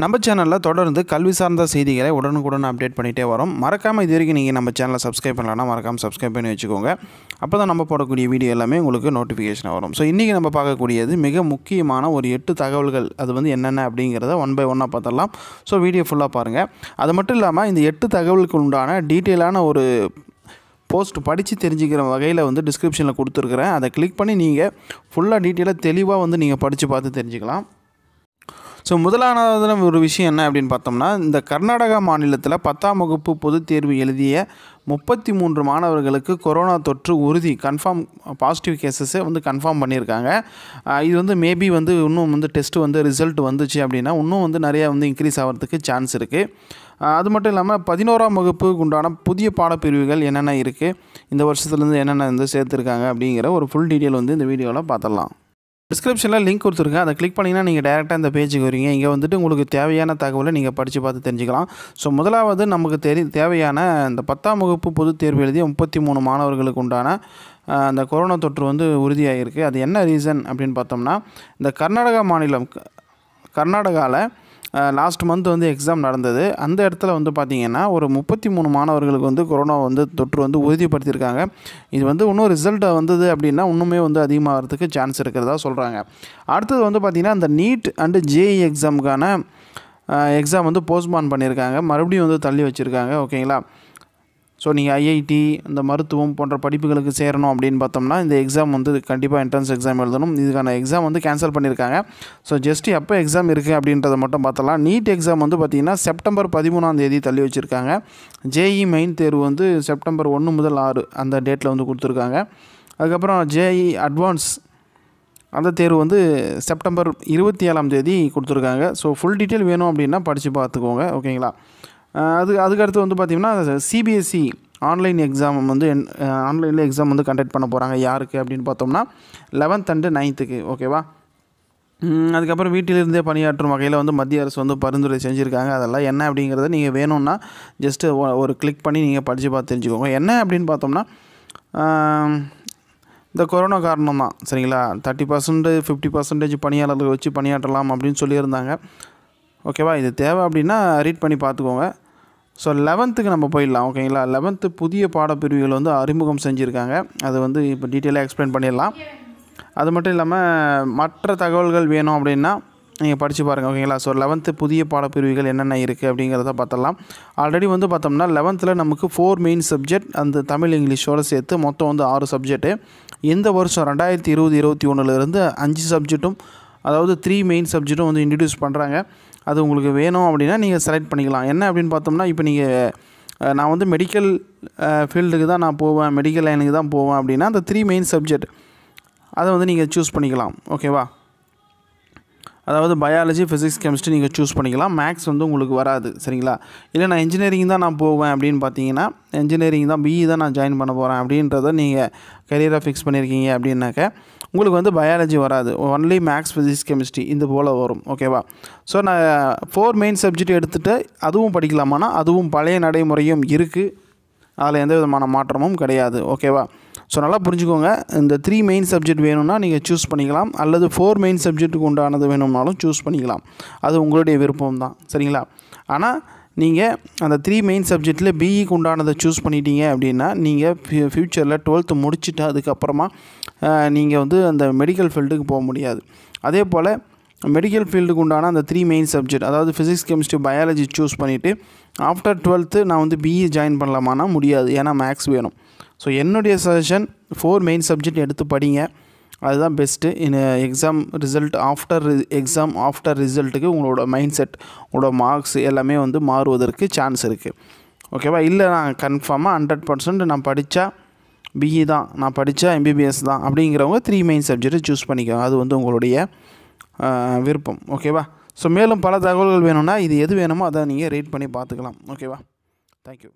நம்ம சேனலில் தொடர்ந்து கல்வி சார்ந்த செய்திகளை உடனுக்குடன் அப்டேட் பண்ணிகிட்டே வரோம் மறக்காமல் இது வரைக்கும் நீங்கள் நம்ம சேனலை சப்ஸ்கிரைப் பண்ணலாம்னா மறக்காமல் சப்ஸ்கிரைப் பண்ணி வச்சுக்கோங்க அப்போ தான் நம்ம போடக்கூடிய வீடியோ எல்லாமே உங்களுக்கு நோட்டிஃபிகேஷன் வரும் ஸோ இன்றைக்கி நம்ம பார்க்கக்கூடியது மிக முக்கியமான ஒரு எட்டு தகவல்கள் அது வந்து என்னென்ன அப்படிங்கிறத ஒன் பை ஒன்னாக பார்த்துடலாம் ஸோ வீடியோ ஃபுல்லாக பாருங்கள் அது மட்டும் இல்லாமல் இந்த எட்டு தகவலுக்கு உண்டான டீட்டெயிலான ஒரு போஸ்ட் படித்து தெரிஞ்சுக்கிற வகையில் வந்து டிஸ்கிரிப்ஷனில் கொடுத்துருக்குறேன் அதை கிளிக் பண்ணி நீங்கள் ஃபுல்லாக டீட்டெயிலாக தெளிவாக வந்து நீங்கள் படித்து பார்த்து தெரிஞ்சுக்கலாம் ஸோ முதலான ஒரு விஷயம் என்ன அப்படின்னு பார்த்தோம்னா இந்த கர்நாடகா மாநிலத்தில் பத்தாம் வகுப்பு பொதுத் தேர்வு எழுதிய முப்பத்தி மூன்று மாணவர்களுக்கு கொரோனா தொற்று உறுதி கன்ஃபார்ம் பாசிட்டிவ் கேசஸை வந்து கன்ஃபார்ம் பண்ணியிருக்காங்க இது வந்து மேபி வந்து இன்னும் வந்து டெஸ்ட்டு வந்து ரிசல்ட் வந்துச்சு அப்படின்னா இன்னும் வந்து நிறையா வந்து இன்க்ரீஸ் ஆகிறதுக்கு சான்ஸ் இருக்குது அது மட்டும் இல்லாமல் பதினோராம் வகுப்புக்கு உண்டான புதிய பாடப்பிரிவுகள் என்னென்ன இருக்குது இந்த வருஷத்துலேருந்து என்னென்ன வந்து சேர்த்துருக்காங்க அப்படிங்கிற ஒரு ஃபுல் டீட்டெயில் வந்து இந்த வீடியோவில் பார்த்துடலாம் டிஸ்கிரிப்ஷனில் லிங்க் கொடுத்துருக்கேன் அதை கிளிக் பண்ணிங்கன்னா நீங்கள் டேரெக்டாக இந்த பேஜுக்கு வரீங்க இங்கே வந்துட்டு உங்களுக்கு தேவையான தகவலை நீங்கள் படித்து பார்த்து தெரிஞ்சுக்கலாம் ஸோ முதலாவது நமக்கு தெரி தேவையான இந்த பத்தாம் வகுப்பு பொதுத் தேர்வு எழுதிய முப்பத்தி மூணு மாணவர்களுக்கு உண்டான அந்த கொரோனா தொற்று வந்து உறுதியாகிருக்கு அது என்ன ரீசன் அப்படின்னு பார்த்தோம்னா இந்த கர்நாடகா மாநிலம் கர்நாடகாவில் லாஸ்ட் மந்த் வந்து எக்ஸாம் நடந்தது அந்த இடத்துல வந்து பார்த்திங்கன்னா ஒரு முப்பத்தி மூணு மாணவர்களுக்கு வந்து கொரோனா வந்து தொற்று வந்து உறுதிப்படுத்தியிருக்காங்க இது வந்து இன்னும் ரிசல்ட்டை வந்தது அப்படின்னா இன்னுமே வந்து அதிகமாகிறதுக்கு சான்ஸ் இருக்கிறதா சொல்கிறாங்க அடுத்தது வந்து பார்த்திங்கன்னா அந்த நீட் அண்டு ஜேஇ எக்ஸாமுக்கான எக்ஸாம் வந்து போஸ்ட்போன் பண்ணியிருக்காங்க மறுபடியும் வந்து தள்ளி வச்சுருக்காங்க ஓகேங்களா ஸோ நீங்கள் ஐஐடி இந்த மருத்துவம் போன்ற படிப்புகளுக்கு சேரணும் அப்படின்னு பார்த்தோம்னா இந்த எக்ஸாம் வந்து கண்டிப்பாக என்ட்ரன்ஸ் எக்ஸாம் எழுதணும் இதுக்கான எக்ஸாம் வந்து கேன்சல் பண்ணியிருக்காங்க ஸோ ஜஸ்ட் எப்போ எக்ஸாம் இருக்குது அப்படின்றத மட்டும் பார்த்தலாம் நீட் எக்ஸாம் வந்து பார்த்திங்கன்னா செப்டம்பர் பதிமூணாம் தேதி தள்ளி வச்சுருக்காங்க ஜேஇ மெயின் e தேர்வு வந்து செப்டம்பர் ஒன்று முதல் ஆறு அந்த டேட்டில் வந்து கொடுத்துருக்காங்க அதுக்கப்புறம் ஜேஇ அட்வான்ஸ் e அந்த தேர்வு வந்து செப்டம்பர் இருபத்தி ஏழாம் தேதி கொடுத்துருக்காங்க ஸோ ஃபுல் டீட்டெயில் வேணும் அப்படின்னா படித்து பார்த்துக்கோங்க ஓகேங்களா அது அதுக்கடுத்து வந்து பார்த்திங்கன்னா சிபிஎஸ்சி ஆன்லைன் எக்ஸாம் e வந்து என் ஆன்லைனில் எக்ஸாம் வந்து கண்டக்ட் பண்ண போகிறாங்க யாருக்கு அப்படின்னு பார்த்தோம்னா லெவன்த் அண்டு நைன்த்துக்கு ஓகேவா அதுக்கப்புறம் வீட்டிலிருந்தே பணியாற்றும் வகையில் வந்து மத்திய அரசு வந்து பரிந்துரை செஞ்சுருக்காங்க அதெல்லாம் என்ன அப்படிங்கிறத நீங்கள் வேணும்னா ஜஸ்ட்டு ஒரு கிளிக் பண்ணி நீங்கள் படித்து பார்த்து தெரிஞ்சுக்கோங்க என்ன அப்படின்னு பார்த்தோம்னா இந்த கொரோனா காரணம் தான் சரிங்களா தேர்ட்டி பர்சன்ட் ஃபிஃப்டி பர்சன்டேஜ் பணியாளர்கள் வச்சு பணியாற்றலாம் அப்படின்னு சொல்லியிருந்தாங்க ஓகேவா இது தேவை அப்படின்னா ரீட் பண்ணி பார்த்துக்கோங்க ஸோ லெவன்த்துக்கு நம்ம போயிடலாம் ஓகேங்களா லெவன்த்து புதிய பாடப்பிரிவுகள் வந்து அறிமுகம் செஞ்சுருக்காங்க அது வந்து இப்போ டீட்டெயிலாக எக்ஸ்பிளைன் பண்ணிடலாம் அது மட்டும் இல்லாமல் மற்ற தகவல்கள் வேணும் அப்படின்னா நீங்கள் படித்து பாருங்கள் ஓகேங்களா ஸோ லெவன்த்து புதிய பாடப்பிரிவுகள் என்னென்ன இருக்குது அப்படிங்கிறத பார்த்தலாம் ஆல்ரெடி வந்து பார்த்தோம்னா லெவன்த்தில் நமக்கு ஃபோர் மெயின் சப்ஜெக்ட் அந்த தமிழ் இங்கிலீஷோடு சேர்த்து மொத்தம் வந்து ஆறு சப்ஜெக்ட்டு இந்த வருஷம் ரெண்டாயிரத்தி இருபது இருபத்தி ஒன்றுலேருந்து அஞ்சு சப்ஜெக்ட்டும் அதாவது த்ரீ மெயின் சப்ஜெக்ட்டும் வந்து இன்ட்ரடியூஸ் பண்ணுறாங்க அது உங்களுக்கு வேணும் அப்படின்னா நீங்கள் செலக்ட் பண்ணிக்கலாம் என்ன அப்படின்னு பார்த்தோம்னா இப்போ நீங்கள் நான் வந்து மெடிக்கல் ஃபீல்டுக்கு தான் நான் போவேன் மெடிக்கல் லைனுக்கு தான் போவேன் அப்படின்னா அந்த த்ரீ மெயின் சப்ஜெக்ட் அதை வந்து நீங்கள் சூஸ் பண்ணிக்கலாம் ஓகேவா அதாவது பயாலஜி ஃபிசிக்ஸ் கெமிஸ்ட்ரி நீங்கள் சூஸ் பண்ணிக்கலாம் மேக்ஸ் வந்து உங்களுக்கு வராது சரிங்களா இல்லை நான் இன்ஜினியரிங் தான் நான் போவேன் அப்படின்னு பார்த்தீங்கன்னா இன்ஜினியரிங் தான் பிஇ தான் நான் ஜாயின் பண்ண போகிறேன் அப்படின்றத நீங்கள் கரியராக ஃபிக்ஸ் பண்ணியிருக்கீங்க அப்படின்னாக்க உங்களுக்கு வந்து பயாலஜி வராது ஒன்லி மேக்ஸ் ஃபிசிக்ஸ் கெமிஸ்ட்ரி இது போல் வரும் ஓகேவா ஸோ நான் ஃபோர் மெயின் சப்ஜெக்ட் எடுத்துகிட்டு அதுவும் படிக்கலாமானா அதுவும் பழைய நடைமுறையும் இருக்குது அதில் எந்த விதமான மாற்றமும் கிடையாது ஓகேவா ஸோ நல்லா புரிஞ்சுக்கோங்க இந்த த்ரீ மெயின் சப்ஜெக்ட் வேணும்னா நீங்கள் சூஸ் பண்ணிக்கலாம் அல்லது ஃபோர் மெயின் சப்ஜெக்ட்டுக்கு உண்டானது வேணும்னாலும் சூஸ் பண்ணிக்கலாம் அது உங்களுடைய விருப்பம் தான் சரிங்களா ஆனால் நீங்கள் அந்த த்ரீ மெயின் சப்ஜெக்டில் பிஇக்கு உண்டானதை சூஸ் பண்ணிட்டீங்க அப்படின்னா நீங்கள் ஃப்யூச்சரில் டுவெல்த்து முடிச்சுட்டு அதுக்கப்புறமா நீங்கள் வந்து அந்த மெடிக்கல் ஃபீல்டுக்கு போக முடியாது அதே போல் மெடிக்கல் ஃபீல்டுக்கு உண்டான அந்த த்ரீ மெயின் சப்ஜெக்ட் அதாவது ஃபிசிக்ஸ் கெமிஸ்ட்ரி பயாலஜி சூஸ் பண்ணிவிட்டு ஆஃப்டர் டுவெல்த்து நான் வந்து பிஇ ஜாயின் பண்ணலாமான்னா முடியாது ஏன்னா மேக்ஸ் வேணும் ஸோ என்னுடைய சஜஷன் ஃபோர் மெயின் சப்ஜெக்ட் எடுத்து படிங்க அதுதான் best in exam result after exam after ரிசல்ட்டுக்கு உங்களோட மைண்ட் செட் உங்களோட மார்க்ஸ் எல்லாமே வந்து மாறுவதற்கு சான்ஸ் இருக்குது ஓகேவா இல்லை நான் கன்ஃபார்மாக ஹண்ட்ரட் பர்சன்ட் நான் படித்தா பிஇ e தான் நான் படித்தா எம்பிபிஎஸ் தான் அப்படிங்கிறவங்க த்ரீ மெயின் சப்ஜெக்ட்டை சூஸ் பண்ணிக்கோங்க அது வந்து உங்களுடைய விருப்பம் ஓகேவா ஸோ மேலும் பல தகவல்கள் வேணும்னா இது எது வேணுமோ அதை நீங்கள் ரீட் பண்ணி பார்த்துக்கலாம் ஓகேவா தேங்க்யூ